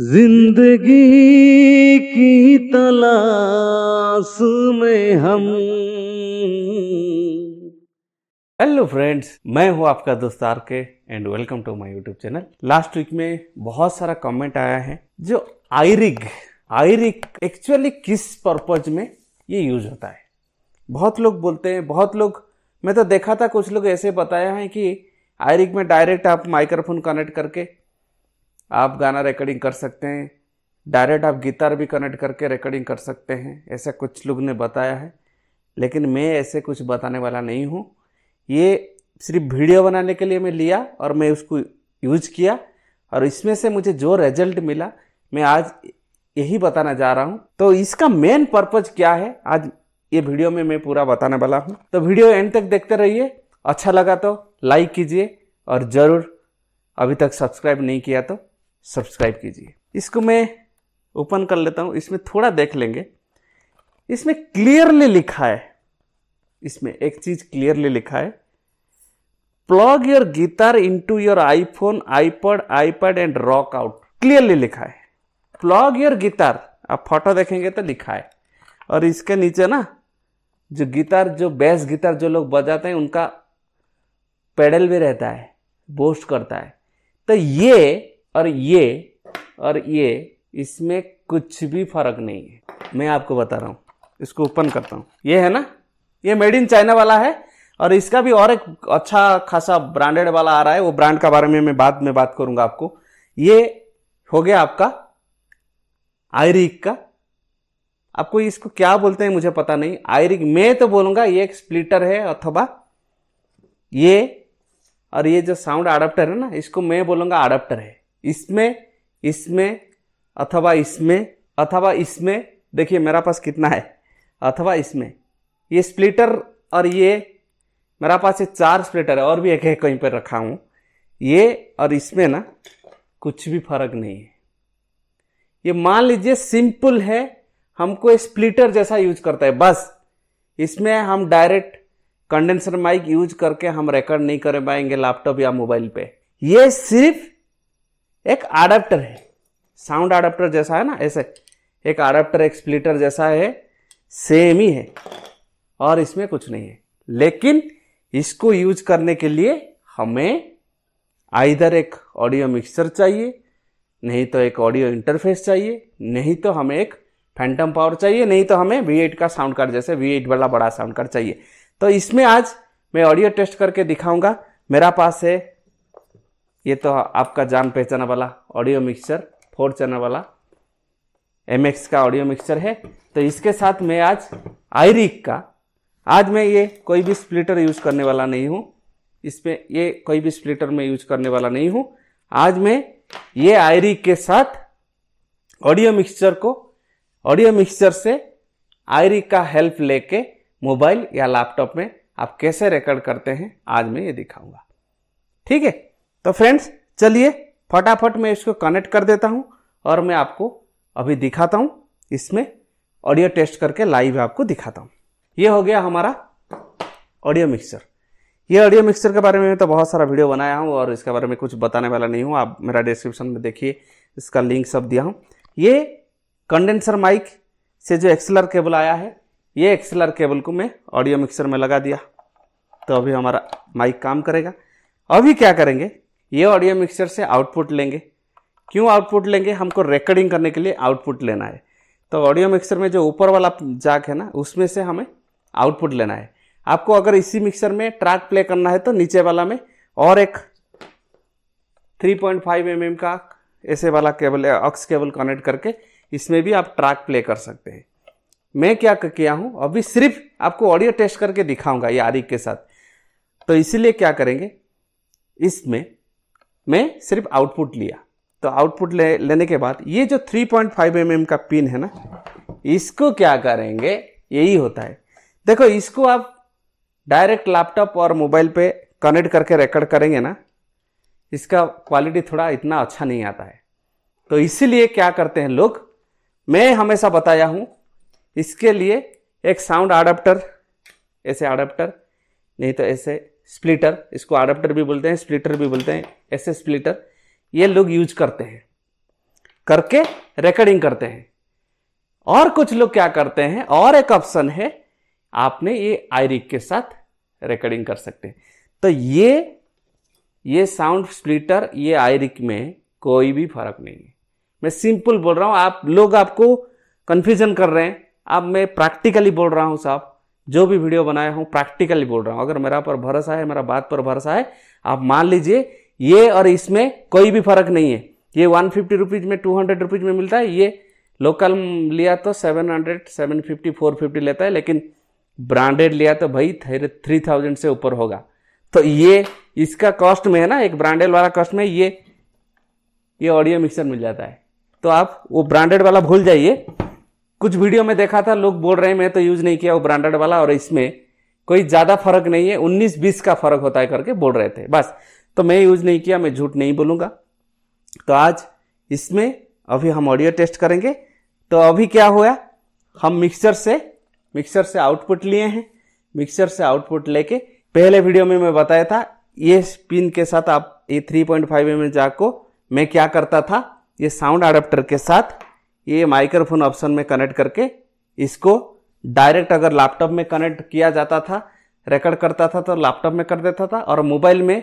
जिंदगी की तलाश में हम हेलो फ्रेंड्स मैं हूं आपका दोस्त R K and welcome to my YouTube channel last week में बहुत सारा कमेंट आया है जो आयरिग आयरिक एक्चुअली किस पर्पज में ये यूज होता है बहुत लोग बोलते हैं बहुत लोग मैं तो देखा था कुछ लोग ऐसे बताया है कि आयरिक में डायरेक्ट आप माइक्रोफोन कनेक्ट करके आप गाना रिकॉर्डिंग कर सकते हैं डायरेक्ट आप गिटार भी कनेक्ट करके रिकॉर्डिंग कर सकते हैं ऐसा कुछ लोग ने बताया है लेकिन मैं ऐसे कुछ बताने वाला नहीं हूँ ये सिर्फ वीडियो बनाने के लिए मैं लिया और मैं उसको यूज किया और इसमें से मुझे जो रिजल्ट मिला मैं आज यही बताना जा रहा हूँ तो इसका मेन पर्पज क्या है आज ये वीडियो में मैं पूरा बताने वाला हूँ तो वीडियो एंड तक देखते रहिए अच्छा लगा तो लाइक कीजिए और ज़रूर अभी तक सब्सक्राइब नहीं किया तो सब्सक्राइब कीजिए इसको मैं ओपन कर लेता हूँ इसमें थोड़ा देख लेंगे इसमें क्लियरली लिखा है इसमें एक चीज क्लियरली लिखा है plug your guitar into your iPhone iPod iPad and rock out clearly लिखा है प्लग योर गिटार आप फोटो देखेंगे तो लिखा है और इसके नीचे ना जो गिटार जो बेस गिटार जो लोग बजाते हैं उनका पेडल भी रहता है बोस्ट करता है तो ये और ये और ये इसमें कुछ भी फर्क नहीं है मैं आपको बता रहा हूँ इसको ओपन करता हूँ ये है ना ये मेड इन चाइना वाला है और इसका भी और एक अच्छा खासा ब्रांडेड वाला आ रहा है वो ब्रांड के बारे में मैं बाद में बात करूंगा आपको ये हो गया आपका आयरिक का आपको इसको क्या बोलते हैं मुझे पता नहीं आयरिक मैं तो बोलूंगा ये एक स्प्लिटर है अथवा ये और ये जो साउंड अडाप्टर है ना इसको मैं बोलूंगा अडाप्टर है इसमें इसमें अथवा इसमें अथवा इसमें देखिए मेरा पास कितना है अथवा इसमें ये स्प्लिटर और ये मेरा पास ये चार स्प्लिटर है और भी एक है कहीं पर रखा हूँ ये और इसमें ना कुछ भी फर्क नहीं है ये मान लीजिए सिंपल है हमको स्प्लिटर जैसा यूज करता है बस इसमें हम डायरेक्ट कंडेंसर माइक यूज करके हम रिकॉर्ड नहीं कर पाएंगे लैपटॉप या मोबाइल पे ये सिर्फ एक अडेप्टर है साउंड अडेप्टर जैसा है ना ऐसे एक अडेप्टर एक स्प्लिटर जैसा है सेम ही है और इसमें कुछ नहीं है लेकिन इसको यूज करने के लिए हमें आइधर एक ऑडियो मिक्सर चाहिए नहीं तो एक ऑडियो इंटरफेस चाहिए नहीं तो हमें एक फैंटम पावर चाहिए नहीं तो हमें V8 का साउंड कार्ड जैसे V8 वाला बड़ा साउंड कार्ड चाहिए तो इसमें आज मैं ऑडियो टेस्ट करके दिखाऊंगा मेरा पास है ये तो आपका जान पहचाना वाला ऑडियो मिक्सर फोर चैनल वाला एम का ऑडियो मिक्सर है तो इसके साथ मैं आज आयरिक का आज मैं ये कोई भी स्प्लिटर यूज करने वाला नहीं हूँ इसमें ये कोई भी स्प्लिटर में यूज करने वाला नहीं हूँ आज मैं ये आयरिक के साथ ऑडियो मिक्सचर को ऑडियो मिक्सचर से आयरिक का हेल्प लेके मोबाइल या लैपटॉप में आप कैसे रिकॉर्ड करते हैं आज मैं ये दिखाऊंगा ठीक है तो फ्रेंड्स चलिए फटाफट मैं इसको कनेक्ट कर देता हूँ और मैं आपको अभी दिखाता हूँ इसमें ऑडियो टेस्ट करके लाइव आपको दिखाता हूँ ये हो गया हमारा ऑडियो मिक्सर ये ऑडियो मिक्सर के बारे में तो बहुत सारा वीडियो बनाया हूँ और इसके बारे में कुछ बताने वाला नहीं हूँ आप मेरा डिस्क्रिप्शन में देखिए इसका लिंक सब दिया हूँ ये कंडेंसर माइक से जो एक्सलर केबल आया है ये एक्सलर केबल को मैं ऑडियो मिक्सर में लगा दिया तो अभी हमारा माइक काम करेगा अभी क्या करेंगे ये ऑडियो मिक्सचर से आउटपुट लेंगे क्यों आउटपुट लेंगे हमको रिकॉर्डिंग करने के लिए आउटपुट लेना है तो ऑडियो मिक्सर में जो ऊपर वाला जाक है ना उसमें से हमें आउटपुट लेना है आपको अगर इसी मिक्सर में ट्रैक प्ले करना है तो नीचे वाला में और एक 3.5 पॉइंट mm का ऐसे वाला केबल ऑक्स केबल कनेक्ट करके इसमें भी आप ट्रैक प्ले कर सकते हैं मैं क्या किया हूँ अभी सिर्फ आपको ऑडियो टेस्ट करके दिखाऊंगा ये आरिक के साथ तो इसीलिए क्या करेंगे इसमें में सिर्फ आउटपुट लिया तो आउटपुट ले, लेने के बाद ये जो 3.5 पॉइंट mm का पिन है ना इसको क्या करेंगे यही होता है देखो इसको आप डायरेक्ट लैपटॉप और मोबाइल पे कनेक्ट करके रिकॉर्ड करेंगे ना इसका क्वालिटी थोड़ा इतना अच्छा नहीं आता है तो इसीलिए क्या करते हैं लोग मैं हमेशा बताया हूँ इसके लिए एक साउंड अडाप्टर ऐसे अडाप्टर नहीं तो ऐसे स्प्लिटर इसको अडाप्टर भी बोलते हैं स्प्लिटर भी बोलते हैं ऐसे स्प्लिटर ये लोग यूज करते हैं करके रिकॉर्डिंग करते हैं और कुछ लोग क्या करते हैं और एक ऑप्शन है आपने ये आयरिक के साथ रिकॉर्डिंग कर सकते हैं तो ये ये साउंड स्प्लिटर ये आयरिक में कोई भी फर्क नहीं है मैं सिंपल बोल रहा हूँ आप लोग आपको कन्फ्यूजन कर रहे हैं अब मैं प्रैक्टिकली बोल रहा हूँ साहब जो भी वीडियो बनाया हूँ प्रैक्टिकली बोल रहा हूँ अगर मेरा पर भरोसा है मेरा बात पर भरोसा है आप मान लीजिए ये और इसमें कोई भी फर्क नहीं है ये वन फिफ्टी रुपीज़ में टू हंड्रेड रुपीज़ में मिलता है ये लोकल लिया तो seven hundred seven fifty four fifty लेता है लेकिन ब्रांडेड लिया तो भाई थ्री थाउजेंड से ऊपर होगा तो ये इसका कॉस्ट में है ना एक ब्रांडेड वाला कॉस्ट में ये ये ऑडियो मिक्सर मिल जाता है तो आप वो ब्रांडेड वाला भूल जाइए कुछ वीडियो में देखा था लोग बोल रहे हैं मैं तो यूज नहीं किया वो ब्रांडेड वाला और इसमें कोई ज्यादा फर्क नहीं है उन्नीस बीस का फर्क होता है करके बोल रहे थे बस तो मैं यूज नहीं किया मैं झूठ नहीं बोलूंगा तो आज इसमें अभी हम ऑडियो टेस्ट करेंगे तो अभी क्या हुआ हम मिक्सर से मिक्सर से आउटपुट लिए हैं मिक्सर से आउटपुट लेके पहले वीडियो में मैं बताया था ये पिन के साथ आप ये थ्री पॉइंट फाइव एम जाको मैं क्या करता था ये साउंड अडेप्टर के साथ ये माइक्रोफोन ऑप्शन में कनेक्ट करके इसको डायरेक्ट अगर लैपटॉप में कनेक्ट किया जाता था रिकॉर्ड करता था तो लैपटॉप में कर देता था और मोबाइल में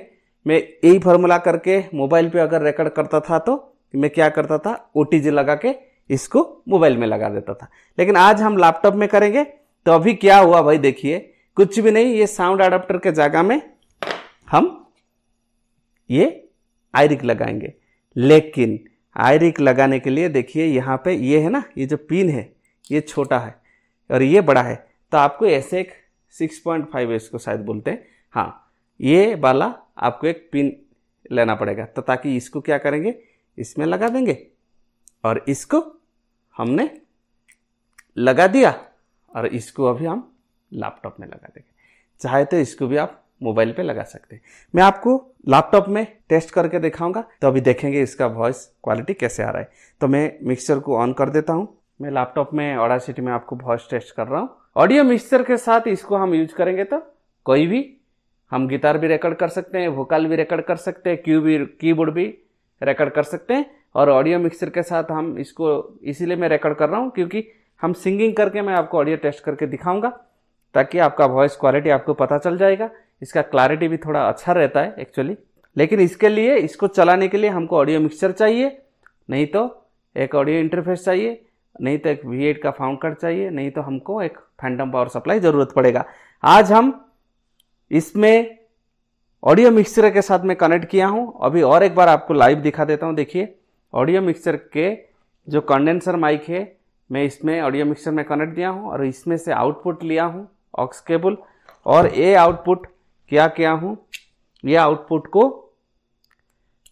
मैं यही फॉर्मूला करके मोबाइल पे अगर रिकॉर्ड करता था तो मैं क्या करता था ओ लगा के इसको मोबाइल में लगा देता था लेकिन आज हम लैपटॉप में करेंगे तो अभी क्या हुआ भाई देखिए कुछ भी नहीं ये साउंड अडाप्टर के जगह में हम ये आयरिक लगाएंगे लेकिन आयरिक लगाने के लिए देखिए यहाँ पे ये है ना ये जो पिन है ये छोटा है और ये बड़ा है तो आपको ऐसे एक सिक्स पॉइंट फाइव इसको शायद बोलते हैं हाँ ये वाला आपको एक पिन लेना पड़ेगा तो ताकि इसको क्या करेंगे इसमें लगा देंगे और इसको हमने लगा दिया और इसको अभी हम लैपटॉप में लगा देंगे चाहे तो इसको भी आप मोबाइल पे लगा सकते हैं मैं आपको लैपटॉप में टेस्ट करके दिखाऊंगा तो अभी देखेंगे इसका वॉइस क्वालिटी कैसे आ रहा है तो मैं मिक्सर को ऑन कर देता हूँ मैं लैपटॉप में ऑडासिटी में आपको वॉइस टेस्ट कर रहा हूँ ऑडियो मिक्सर के साथ इसको हम यूज करेंगे तो कोई भी हम गिटार भी रिकॉर्ड कर सकते हैं वोकल भी रिकॉर्ड कर सकते हैं क्यू भी कीबोर्ड भी रिकॉर्ड कर सकते हैं और ऑडियो मिक्सर के साथ हम इसको इसीलिए मैं रिकॉर्ड कर रहा हूँ क्योंकि हम सिंगिंग करके मैं आपको ऑडियो टेस्ट करके दिखाऊंगा ताकि आपका वॉइस क्वालिटी आपको पता चल जाएगा इसका क्लैरिटी भी थोड़ा अच्छा रहता है एक्चुअली लेकिन इसके लिए इसको चलाने के लिए हमको ऑडियो मिक्सचर चाहिए नहीं तो एक ऑडियो इंटरफेस चाहिए नहीं तो एक वी का फाउंड कार्ड चाहिए नहीं तो हमको एक फैंटम पावर सप्लाई ज़रूरत पड़ेगा आज हम इसमें ऑडियो मिक्सचर के साथ में कनेक्ट किया हूँ अभी और एक बार आपको लाइव दिखा देता हूँ देखिए ऑडियो मिक्सचर के जो कंडेंसर माइक है मैं इसमें ऑडियो मिक्सचर में कनेक्ट दिया हूँ और इसमें से आउटपुट लिया हूँ ऑक्स केबल और ये आउटपुट क्या क्या हूँ यह आउटपुट को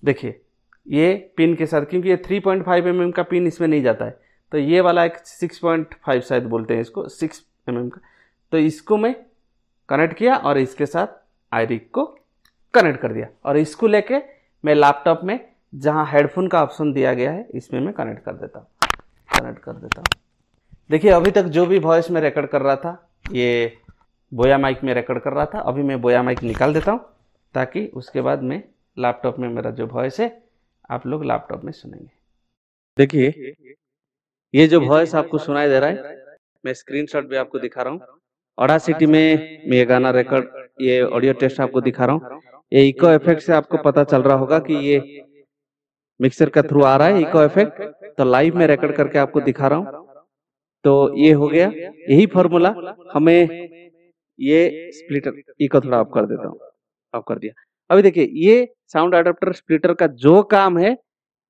देखिए ये पिन के साथ क्योंकि ये 3.5 पॉइंट mm का पिन इसमें नहीं जाता है तो ये वाला एक 6.5 शायद बोलते हैं इसको 6 mm का तो इसको मैं कनेक्ट किया और इसके साथ आईरिक को कनेक्ट कर दिया और इसको लेके मैं लैपटॉप में जहाँ हेडफोन का ऑप्शन दिया गया है इसमें मैं कनेक्ट कर देता हूँ कनेक्ट कर देता हूँ देखिए अभी तक जो भी वॉइस में रिकॉर्ड कर रहा था ये बोया माइक में रिकॉर्ड कर रहा था अभी मैं बोया माइक निकाल देता हूँ ताकि उसके बाद मैं लैपटॉप में मेरा जो वॉइस है आप लोग लैपटॉप में सुनेंगे देखिए ये जो वॉइस आपको सुनाई दे रहा है मैं स्क्रीनशॉट भी आपको दिखा रहा हूँ ओडा सिटी में मैं ये गाना रिकॉर्ड ये ऑडियो टेस्ट आपको दिखा रहा हूँ ये इको इफेक्ट से आपको पता चल रहा होगा कि ये मिक्सर का थ्रू आ रहा है इको इफेक्ट तो लाइव में रिकॉर्ड करके आपको दिखा रहा हूँ तो ये हो तो गया यही फॉर्मूला हमें ये स्प्लिटर इको थोड़ा ऑफ कर देता हूँ ऑफ कर दिया अभी देखिए ये साउंड अडोप्टर स्प्लिटर का जो काम है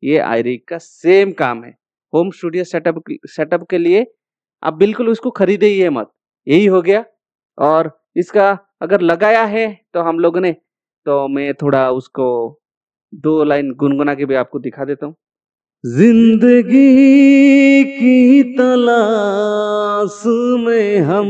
ये आयरिक का सेम काम है होम स्टूडियो सेटअप सेटअप के लिए आप बिल्कुल उसको खरीदे ही मत यही हो गया और इसका अगर लगाया है तो हम लोग ने तो मैं थोड़ा उसको दो लाइन गुनगुना के भी आपको दिखा देता हूँ जिंदगी की तलाश में हम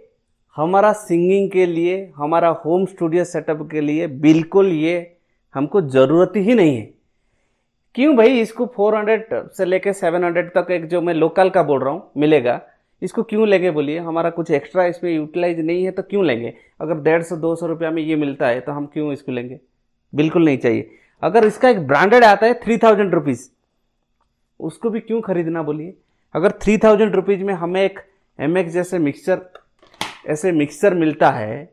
हमारा सिंगिंग के लिए हमारा होम स्टूडियो सेटअप के लिए बिल्कुल ये हमको ज़रूरत ही नहीं है क्यों भाई इसको 400 से लेके 700 तक एक जो मैं लोकल का बोल रहा हूँ मिलेगा इसको क्यों लेंगे बोलिए हमारा कुछ एक्स्ट्रा इसमें यूटिलाइज नहीं है तो क्यों लेंगे अगर डेढ़ सौ दो सौ रुपया में ये मिलता है तो हम क्यों इसको लेंगे बिल्कुल नहीं चाहिए अगर इसका एक ब्रांडेड आता है थ्री थाउजेंड रुपीज़ उसको भी क्यों खरीदना बोलिए अगर थ्री थाउजेंड रुपीज़ में हमें एक एम जैसे मिक्सचर ऐसे मिक्सर मिलता है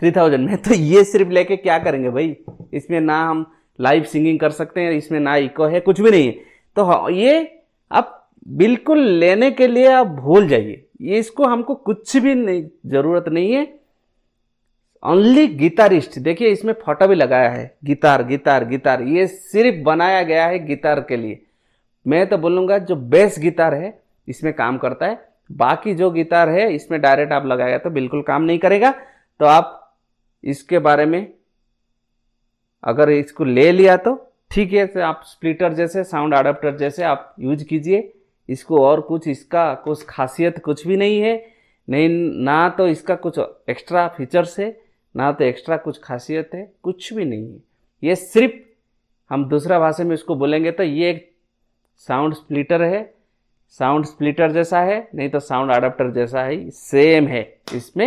थ्री थाउजेंड में तो ये सिर्फ लेके क्या करेंगे भाई इसमें ना हम लाइव सिंगिंग कर सकते हैं इसमें ना इको है कुछ भी नहीं है तो हाँ, ये आप बिल्कुल लेने के लिए आप भूल जाइए ये इसको हमको कुछ भी नहीं ज़रूरत नहीं है ओनली गिटारिस्ट देखिए इसमें फोटो भी लगाया है गिटार गिटार गिटार ये सिर्फ बनाया गया है गिटार के लिए मैं तो बोलूँगा जो बेस गिटार है इसमें काम करता है बाकी जो गिटार है इसमें डायरेक्ट आप लगाएगा तो बिल्कुल काम नहीं करेगा तो आप इसके बारे में अगर इसको ले लिया तो ठीक है तो आप स्प्लिटर जैसे साउंड अडाप्टर जैसे आप यूज कीजिए इसको और कुछ इसका कुछ खासियत कुछ भी नहीं है नहीं ना तो इसका कुछ एक्स्ट्रा फीचर्स है ना तो एक्स्ट्रा कुछ खासियत है कुछ भी नहीं है ये सिर्फ हम दूसरा भाषा में इसको बोलेंगे तो ये एक साउंड स्प्लिटर है साउंड स्प्लिटर जैसा है नहीं तो साउंड अडाप्टर जैसा ही सेम है इसमें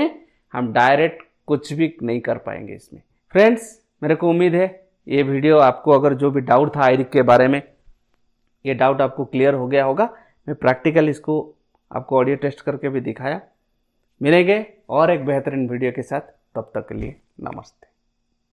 हम डायरेक्ट कुछ भी नहीं कर पाएंगे इसमें फ्रेंड्स मेरे को उम्मीद है ये वीडियो आपको अगर जो भी डाउट था आयरिक के बारे में ये डाउट आपको क्लियर हो गया होगा मैं प्रैक्टिकल इसको आपको ऑडियो टेस्ट करके भी दिखाया मिलेंगे और एक बेहतरीन वीडियो के साथ तब तक के लिए नमस्ते